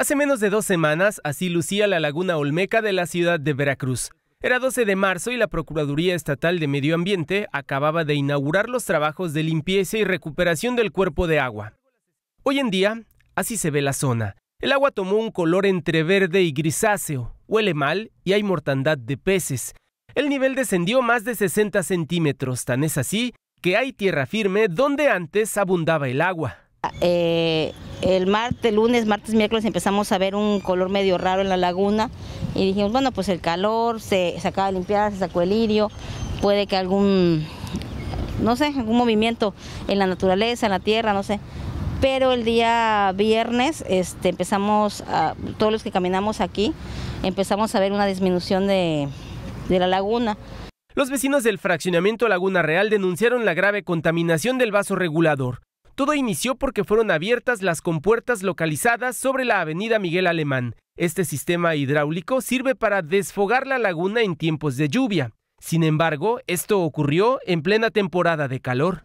Hace menos de dos semanas, así lucía la laguna Olmeca de la ciudad de Veracruz. Era 12 de marzo y la Procuraduría Estatal de Medio Ambiente acababa de inaugurar los trabajos de limpieza y recuperación del cuerpo de agua. Hoy en día, así se ve la zona. El agua tomó un color entre verde y grisáceo, huele mal y hay mortandad de peces. El nivel descendió más de 60 centímetros, tan es así que hay tierra firme donde antes abundaba el agua. Eh, el martes, lunes, martes, miércoles empezamos a ver un color medio raro en la laguna y dijimos, bueno, pues el calor, se, acaba de limpiar, se sacó el lirio, puede que algún, no sé, algún movimiento en la naturaleza, en la tierra, no sé. Pero el día viernes este, empezamos, todos los que caminamos aquí, empezamos a ver una disminución de la laguna. Los vecinos del fraccionamiento Laguna Real denunciaron la grave contaminación del vaso regulador, todo inició porque fueron abiertas las compuertas localizadas sobre la avenida Miguel Alemán. Este sistema hidráulico sirve para desfogar la laguna en tiempos de lluvia. Sin embargo, esto ocurrió en plena temporada de calor.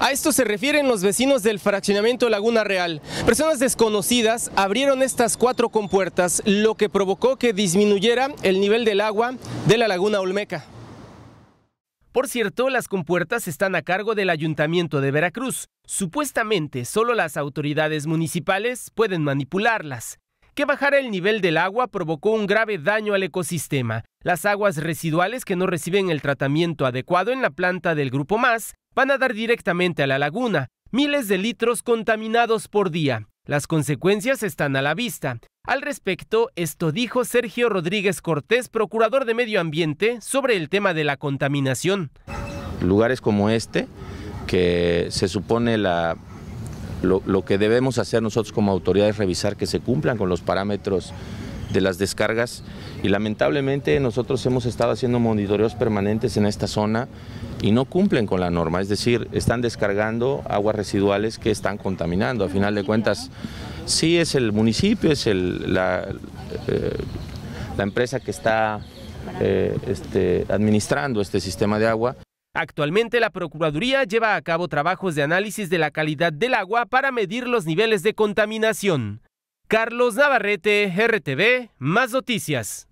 A esto se refieren los vecinos del fraccionamiento Laguna Real. Personas desconocidas abrieron estas cuatro compuertas, lo que provocó que disminuyera el nivel del agua de la Laguna Olmeca. Por cierto, las compuertas están a cargo del Ayuntamiento de Veracruz. Supuestamente, solo las autoridades municipales pueden manipularlas. Que bajara el nivel del agua provocó un grave daño al ecosistema. Las aguas residuales que no reciben el tratamiento adecuado en la planta del Grupo Más van a dar directamente a la laguna, miles de litros contaminados por día. Las consecuencias están a la vista. Al respecto, esto dijo Sergio Rodríguez Cortés, procurador de Medio Ambiente, sobre el tema de la contaminación. Lugares como este, que se supone la, lo, que debemos hacer nosotros como autoridades, revisar que se cumplan con los parámetros de las descargas y lamentablemente nosotros hemos estado haciendo monitoreos permanentes en esta zona y no cumplen con la norma, es decir, están descargando aguas residuales que están contaminando. A final de cuentas, sí es el municipio, es el, la, eh, empresa que está eh, este, administrando este sistema de agua. Actualmente la Procuraduría lleva a cabo trabajos de análisis de la calidad del agua para medir los niveles de contaminación. Carlos Navarrete, RTV, más noticias.